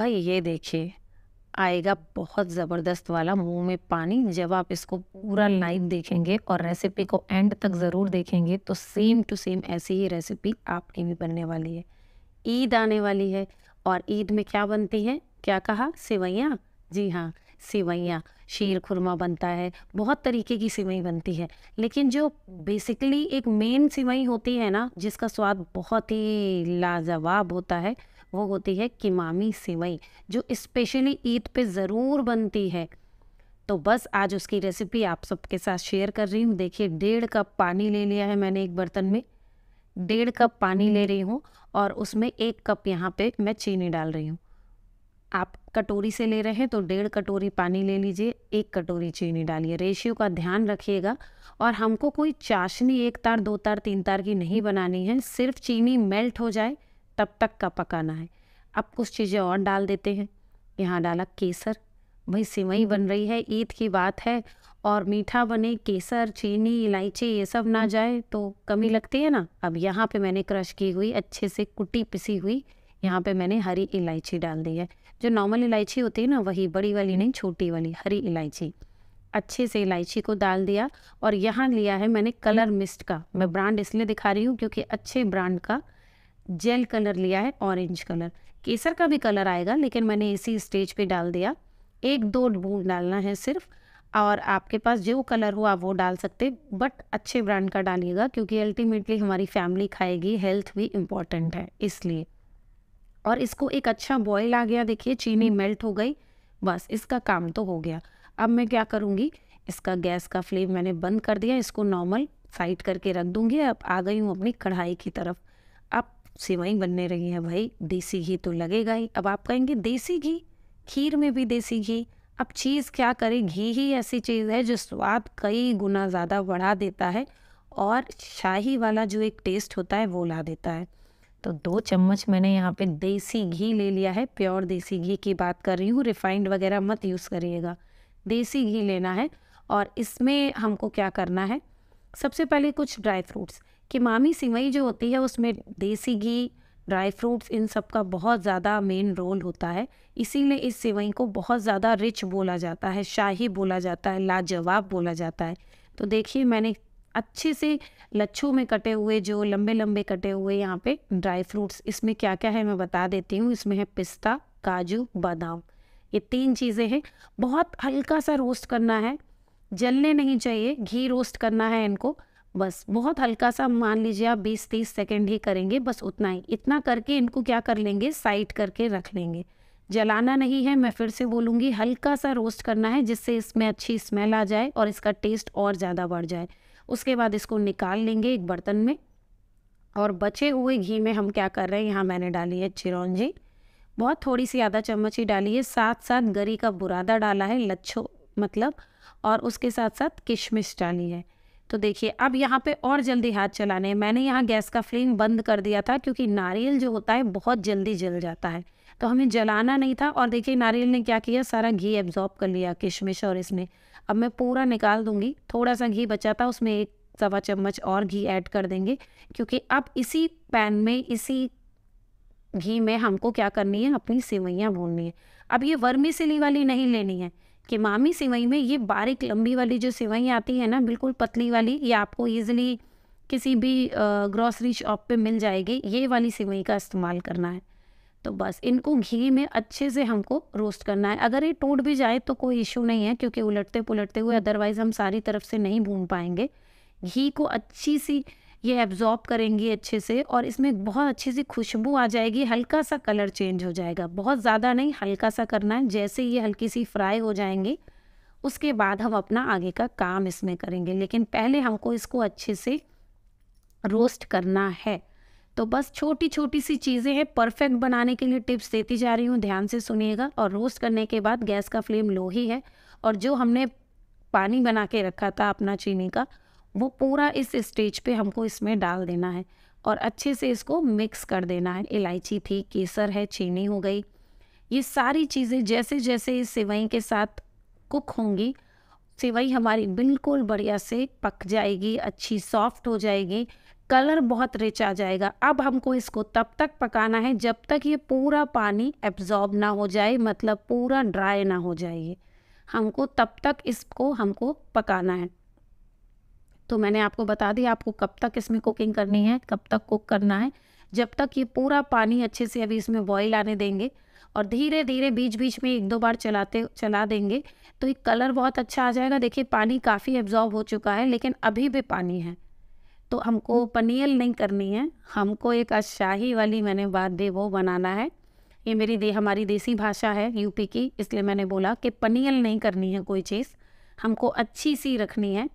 भाई ये देखिए आएगा बहुत ज़बरदस्त वाला मुंह में पानी जब आप इसको पूरा लाइव देखेंगे और रेसिपी को एंड तक ज़रूर देखेंगे तो सेम टू सेम ऐसी ही रेसिपी आपकी भी बनने वाली है ईद आने वाली है और ईद में क्या बनती है क्या कहा सेवैयाँ जी हाँ सिवैया शीर खुरमा बनता है बहुत तरीके की सिवई बनती है लेकिन जो बेसिकली एक मेन सिवई होती है ना जिसका स्वाद बहुत ही लाजवाब होता है वो होती है किमामी सिवई जो स्पेशली ईद पे ज़रूर बनती है तो बस आज उसकी रेसिपी आप सबके साथ शेयर कर रही हूँ देखिए डेढ़ कप पानी ले लिया है मैंने एक बर्तन में डेढ़ कप पानी ले रही हूँ और उसमें एक कप यहाँ पे मैं चीनी डाल रही हूँ आप कटोरी से ले रहे हैं तो डेढ़ कटोरी पानी ले लीजिए एक कटोरी चीनी डालिए रेशियो का ध्यान रखिएगा और हमको कोई चाशनी एक तार दो तार तीन तार की नहीं बनानी है सिर्फ चीनी मेल्ट हो जाए तब तक का पकाना है अब कुछ चीज़ें और डाल देते हैं यहाँ डाला केसर भाई सिवई बन रही है ईद की बात है और मीठा बने केसर चीनी इलायची ये सब ना हम्म। जाए तो कमी लगती है ना अब यहाँ पे मैंने क्रश की हुई अच्छे से कुटी पिसी हुई यहाँ पे मैंने हरी इलायची डाल दी है जो नॉर्मल इलायची होती है ना वही बड़ी वाली नहीं छोटी वाली हरी इलायची अच्छे से इलायची को डाल दिया और यहाँ लिया है मैंने कलर मिस्ट का मैं ब्रांड इसलिए दिखा रही हूँ क्योंकि अच्छे ब्रांड का जेल कलर लिया है ऑरेंज कलर केसर का भी कलर आएगा लेकिन मैंने इसी स्टेज पे डाल दिया एक दो बूंद डालना है सिर्फ और आपके पास जो कलर हो आप वो डाल सकते बट अच्छे ब्रांड का डालिएगा क्योंकि अल्टीमेटली हमारी फैमिली खाएगी हेल्थ भी इम्पॉर्टेंट है इसलिए और इसको एक अच्छा बॉयल आ गया देखिए चीनी मेल्ट हो गई बस इसका काम तो हो गया अब मैं क्या करूँगी इसका गैस का फ्लेम मैंने बंद कर दिया इसको नॉर्मल साइड करके रख दूँगी अब आ गई हूँ अपनी कढ़ाई की तरफ सिवई बनने रही है भाई देसी घी तो लगेगा ही अब आप कहेंगे देसी घी खीर में भी देसी घी अब चीज़ क्या करें घी ही ऐसी चीज़ है जो स्वाद कई गुना ज़्यादा बढ़ा देता है और शाही वाला जो एक टेस्ट होता है वो ला देता है तो दो चम्मच मैंने यहाँ पे देसी घी ले लिया है प्योर देसी घी की बात कर रही हूँ रिफाइंड वगैरह मत यूज़ करिएगा देसी घी लेना है और इसमें हमको क्या करना है सबसे पहले कुछ ड्राई फ्रूट्स कि मामी सिवई जो होती है उसमें देसी घी ड्राई फ्रूट्स इन सब का बहुत ज़्यादा मेन रोल होता है इसीलिए इस सिवई को बहुत ज़्यादा रिच बोला जाता है शाही बोला जाता है लाजवाब बोला जाता है तो देखिए मैंने अच्छे से लच्छों में कटे हुए जो लंबे लंबे कटे हुए यहाँ पे ड्राई फ्रूट्स इसमें क्या क्या है मैं बता देती हूँ इसमें है पिस्ता काजू बादाम ये तीन चीज़ें हैं बहुत हल्का सा रोस्ट करना है जलने नहीं चाहिए घी रोस्ट करना है इनको बस बहुत हल्का सा मान लीजिए आप 20-30 सेकेंड ही करेंगे बस उतना ही इतना करके इनको क्या कर लेंगे साइड करके रख लेंगे जलाना नहीं है मैं फिर से बोलूँगी हल्का सा रोस्ट करना है जिससे इसमें अच्छी स्मेल आ जाए और इसका टेस्ट और ज़्यादा बढ़ जाए उसके बाद इसको निकाल लेंगे एक बर्तन में और बचे हुए घी में हम क्या कर रहे हैं यहाँ मैंने डाली है चिरौंजी बहुत थोड़ी सी आधा चम्मच ही डाली है साथ साथ गरी का बुरादा डाला है लच्छो मतलब और उसके साथ साथ किशमिश डाली है तो देखिए अब यहाँ पे और जल्दी हाथ चलाने हैं मैंने यहाँ गैस का फ्लेम बंद कर दिया था क्योंकि नारियल जो होता है बहुत जल्दी जल जाता है तो हमें जलाना नहीं था और देखिए नारियल ने क्या किया सारा घी एब्जॉर्ब कर लिया किशमिश और इसमें अब मैं पूरा निकाल दूंगी थोड़ा सा घी बचा था उसमें एक सवा चम्मच और घी ऐड कर देंगे क्योंकि अब इसी पैन में इसी घी में हमको क्या करनी है अपनी सेवैयाँ भूननी है अब ये वर्मी सिली वाली नहीं लेनी है कि मामी सिवई में ये बारीक लंबी वाली जो सिवई आती है ना बिल्कुल पतली वाली ये आपको ईजिली किसी भी ग्रॉसरी शॉप पे मिल जाएगी ये वाली सिवई का इस्तेमाल करना है तो बस इनको घी में अच्छे से हमको रोस्ट करना है अगर ये टूट भी जाए तो कोई इशू नहीं है क्योंकि उलटते पुलटते हुए अदरवाइज़ हम्म। हम सारी तरफ से नहीं भून पाएंगे घी को अच्छी सी ये एब्जॉर्ब करेंगी अच्छे से और इसमें बहुत अच्छी सी खुशबू आ जाएगी हल्का सा कलर चेंज हो जाएगा बहुत ज़्यादा नहीं हल्का सा करना है जैसे ये हल्की सी फ्राई हो जाएंगी उसके बाद हम अपना आगे का काम इसमें करेंगे लेकिन पहले हमको इसको अच्छे से रोस्ट करना है तो बस छोटी छोटी सी चीज़ें हैं परफेक्ट बनाने के लिए टिप्स देती जा रही हूँ ध्यान से सुनिएगा और रोस्ट करने के बाद गैस का फ्लेम लो ही है और जो हमने पानी बना के रखा था अपना चीनी का वो पूरा इस स्टेज पे हमको इसमें डाल देना है और अच्छे से इसको मिक्स कर देना है इलायची थी केसर है चीनी हो गई ये सारी चीज़ें जैसे जैसे इस सेवई के साथ कुक होंगी सेवई हमारी बिल्कुल बढ़िया से पक जाएगी अच्छी सॉफ्ट हो जाएगी कलर बहुत रिच आ जाएगा अब हमको इसको तब तक पकाना है जब तक ये पूरा पानी एब्जॉर्ब ना हो जाए मतलब पूरा ड्राई ना हो जाए हमको तब तक इसको हमको पकाना है तो मैंने आपको बता दिया आपको कब तक इसमें कुकिंग करनी है कब तक कुक करना है जब तक ये पूरा पानी अच्छे से अभी इसमें बॉईल आने देंगे और धीरे धीरे बीच बीच में एक दो बार चलाते चला देंगे तो ये कलर बहुत अच्छा आ जाएगा देखिए पानी काफ़ी एब्जॉर्ब हो चुका है लेकिन अभी भी पानी है तो हमको हम्म। पनीर नहीं करनी है हमको एक अशाही वाली मैंने बात दे वो बनाना है ये मेरी दे हमारी देसी भाषा है यूपी की इसलिए मैंने बोला कि पनीर नहीं करनी है कोई चीज़ हमको अच्छी सी रखनी है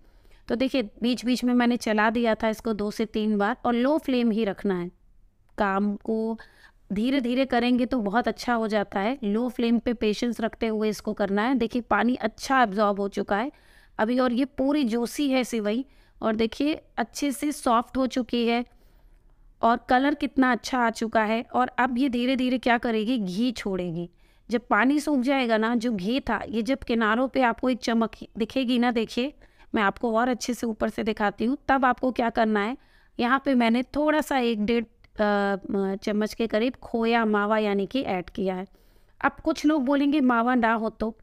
तो देखिए बीच बीच में मैंने चला दिया था इसको दो से तीन बार और लो फ्लेम ही रखना है काम को धीरे धीरे करेंगे तो बहुत अच्छा हो जाता है लो फ्लेम पे पेशेंस रखते हुए इसको करना है देखिए पानी अच्छा एब्जॉर्ब हो चुका है अभी और ये पूरी जोसी है सिवई और देखिए अच्छे से सॉफ्ट हो चुकी है और कलर कितना अच्छा आ चुका है और अब ये धीरे धीरे क्या करेगी घी छोड़ेगी जब पानी सूख जाएगा ना जो घी था ये जब किनारों पे आपको एक चमक दिखेगी ना देखिए मैं आपको और अच्छे से ऊपर से दिखाती हूँ तब आपको क्या करना है यहाँ पे मैंने थोड़ा सा एक डेढ़ चम्मच के करीब खोया मावा यानी कि ऐड किया है अब कुछ लोग बोलेंगे मावा ना हो तो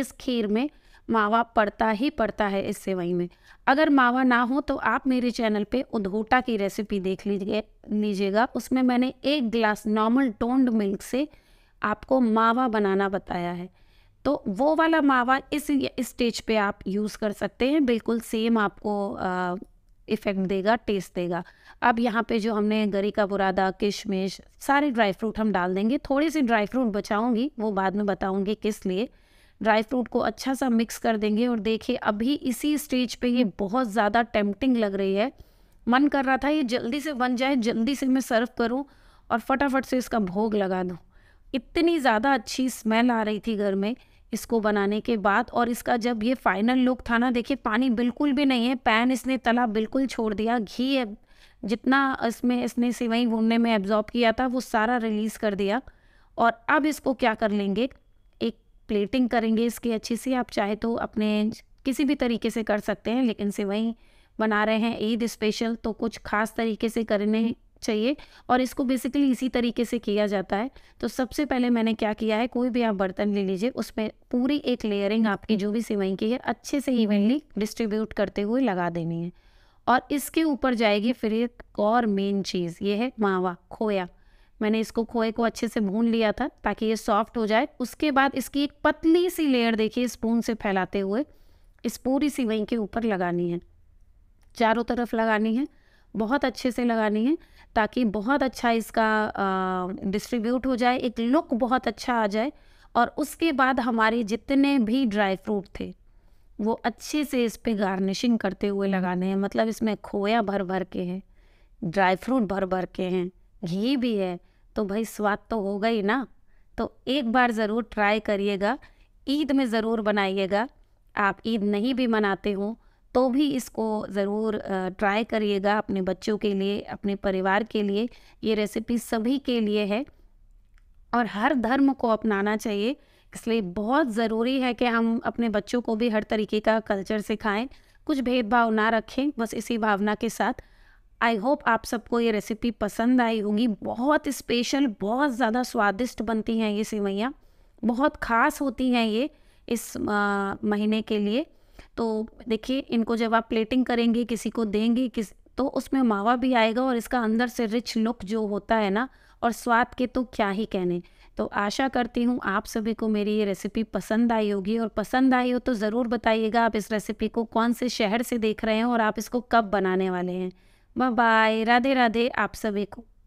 इस खीर में मावा पड़ता ही पड़ता है इस सेवई में अगर मावा ना हो तो आप मेरे चैनल पे उधोटा की रेसिपी देख लीजिए लीजिएगा उसमें मैंने एक गिलास नॉर्मल टोंड मिल्क से आपको मावा बनाना बताया है तो वो वाला मावा इस स्टेज पे आप यूज़ कर सकते हैं बिल्कुल सेम आपको इफ़ेक्ट देगा टेस्ट देगा अब यहाँ पे जो हमने गरी का बुरादा किशमिश सारे ड्राई फ्रूट हम डाल देंगे थोड़े से ड्राई फ्रूट बचाऊँगी वो बाद में बताऊँगी किस लिए ड्राई फ्रूट को अच्छा सा मिक्स कर देंगे और देखिए अभी इसी स्टेज पे ये बहुत ज़्यादा टेम्पटिंग लग रही है मन कर रहा था ये जल्दी से बन जाए जल्दी से मैं सर्व करूँ और फटाफट से इसका भोग लगा दूँ इतनी ज़्यादा अच्छी स्मेल आ रही थी घर में इसको बनाने के बाद और इसका जब ये फाइनल लुक था ना देखिए पानी बिल्कुल भी नहीं है पैन इसने तला बिल्कुल छोड़ दिया घी जितना इसमें इसने सिवई भूनने में एब्जॉर्ब किया था वो सारा रिलीज़ कर दिया और अब इसको क्या कर लेंगे एक प्लेटिंग करेंगे इसकी अच्छी सी आप चाहे तो अपने किसी भी तरीके से कर सकते हैं लेकिन सिवई बना रहे हैं ईद स्पेशल तो कुछ खास तरीके से करने चाहिए और इसको बेसिकली इसी तरीके से किया जाता है तो सबसे पहले मैंने क्या किया है कोई भी आप बर्तन ले लीजिए उसमें पूरी एक लेयरिंग आपकी जो भी सिवई की है अच्छे से इवनली हम्म। डिस्ट्रीब्यूट करते हुए लगा देनी है और इसके ऊपर जाएगी फिर एक और मेन चीज़ ये है मावा खोया मैंने इसको खोए को अच्छे से भून लिया था ताकि ये सॉफ्ट हो जाए उसके बाद इसकी एक पतली सी लेयर देखिए स्पून से फैलाते हुए इस पूरी सिवई के ऊपर लगानी है चारों तरफ लगानी है बहुत अच्छे से लगानी है ताकि बहुत अच्छा इसका डिस्ट्रीब्यूट हो जाए एक लुक बहुत अच्छा आ जाए और उसके बाद हमारे जितने भी ड्राई फ्रूट थे वो अच्छे से इस पर गार्निशिंग करते हुए हम्म। लगाने हैं मतलब इसमें खोया भर भर के हैं ड्राई फ्रूट भर भर के हैं घी भी है तो भाई स्वाद तो होगा ही ना तो एक बार ज़रूर ट्राई करिएगा ईद में ज़रूर बनाइएगा आप ईद नहीं भी मनाते हो तो भी इसको ज़रूर ट्राई करिएगा अपने बच्चों के लिए अपने परिवार के लिए ये रेसिपी सभी के लिए है और हर धर्म को अपनाना चाहिए इसलिए बहुत ज़रूरी है कि हम अपने बच्चों को भी हर तरीके का कल्चर सिखाएं कुछ भेदभाव ना रखें बस इसी भावना के साथ आई होप आप सबको ये रेसिपी पसंद आई होगी बहुत स्पेशल बहुत ज़्यादा स्वादिष्ट बनती हैं ये सेवैयाँ बहुत ख़ास होती हैं ये इस आ, महीने के लिए तो देखिए इनको जब आप प्लेटिंग करेंगे किसी को देंगे किस तो उसमें मावा भी आएगा और इसका अंदर से रिच लुक जो होता है ना और स्वाद के तो क्या ही कहने तो आशा करती हूँ आप सभी को मेरी ये रेसिपी पसंद आई होगी और पसंद आई हो तो ज़रूर बताइएगा आप इस रेसिपी को कौन से शहर से देख रहे हैं और आप इसको कब बनाने वाले हैं बाय राधे राधे आप सभी को